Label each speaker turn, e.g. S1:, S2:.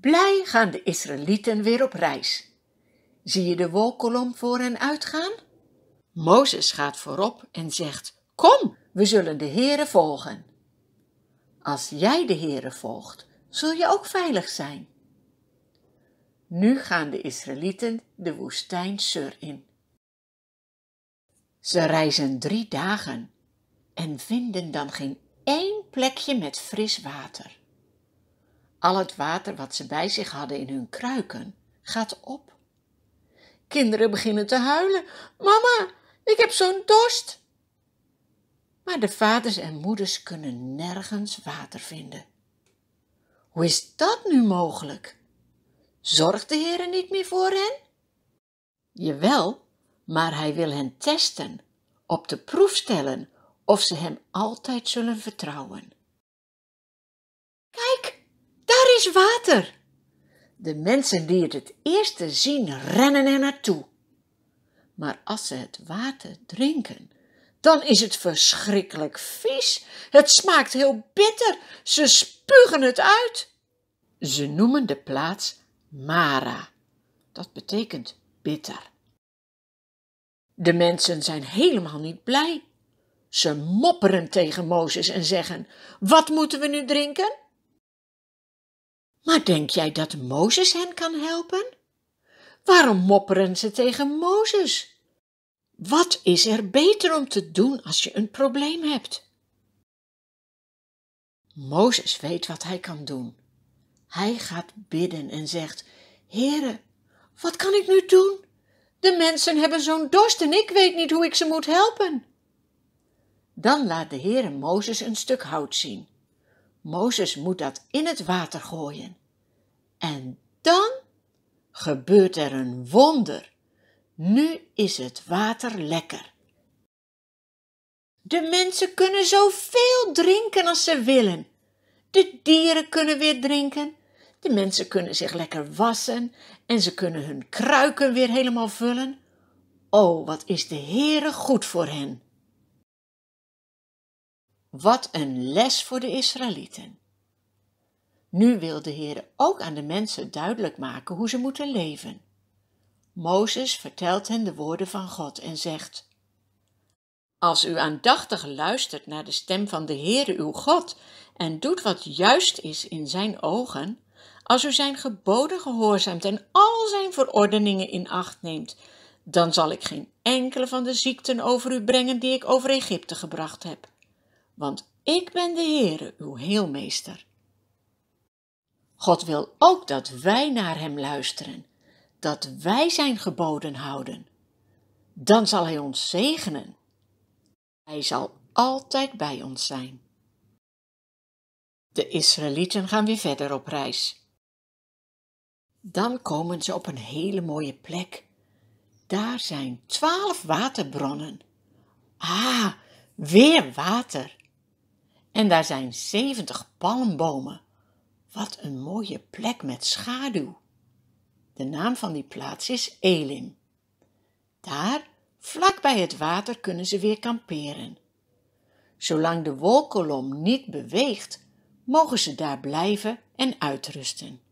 S1: Blij gaan de Israëlieten weer op reis. Zie je de wolkolom voor hen uitgaan? Mozes gaat voorop en zegt: Kom, we zullen de Heere volgen. Als jij de Heere volgt, zul je ook veilig zijn. Nu gaan de Israëlieten de woestijn Sur in. Ze reizen drie dagen en vinden dan geen één plekje met fris water. Al het water wat ze bij zich hadden in hun kruiken gaat op. Kinderen beginnen te huilen. Mama, ik heb zo'n dorst. Maar de vaders en moeders kunnen nergens water vinden. Hoe is dat nu mogelijk? Zorgt de Heer er niet meer voor hen? Jawel, maar hij wil hen testen, op de proef stellen of ze hem altijd zullen vertrouwen is water. De mensen die het het eerste zien, rennen er naartoe. Maar als ze het water drinken, dan is het verschrikkelijk vies. Het smaakt heel bitter. Ze spugen het uit. Ze noemen de plaats Mara. Dat betekent bitter. De mensen zijn helemaal niet blij. Ze mopperen tegen Mozes en zeggen: Wat moeten we nu drinken? Maar denk jij dat Mozes hen kan helpen? Waarom mopperen ze tegen Mozes? Wat is er beter om te doen als je een probleem hebt? Mozes weet wat hij kan doen. Hij gaat bidden en zegt: Heere, wat kan ik nu doen? De mensen hebben zo'n dorst en ik weet niet hoe ik ze moet helpen. Dan laat de Heere Mozes een stuk hout zien. Mozes moet dat in het water gooien. En dan gebeurt er een wonder. Nu is het water lekker. De mensen kunnen zoveel drinken als ze willen. De dieren kunnen weer drinken. De mensen kunnen zich lekker wassen en ze kunnen hun kruiken weer helemaal vullen. O, oh, wat is de Heere goed voor hen! Wat een les voor de Israëlieten! Nu wil de Heer ook aan de mensen duidelijk maken hoe ze moeten leven. Mozes vertelt hen de woorden van God en zegt: Als u aandachtig luistert naar de stem van de Heere uw God en doet wat juist is in zijn ogen, als u zijn geboden gehoorzaamt en al zijn verordeningen in acht neemt, dan zal ik geen enkele van de ziekten over u brengen die ik over Egypte gebracht heb. Want ik ben de Heere, uw heelmeester. God wil ook dat wij naar Hem luisteren, dat wij Zijn geboden houden. Dan zal Hij ons zegenen. Hij zal altijd bij ons zijn. De Israëlieten gaan weer verder op reis. Dan komen ze op een hele mooie plek. Daar zijn twaalf waterbronnen. Ah, weer water. En daar zijn zeventig palmbomen. Wat een mooie plek met schaduw. De naam van die plaats is Elin. Daar, vlak bij het water, kunnen ze weer kamperen. Zolang de wolkolom niet beweegt, mogen ze daar blijven en uitrusten.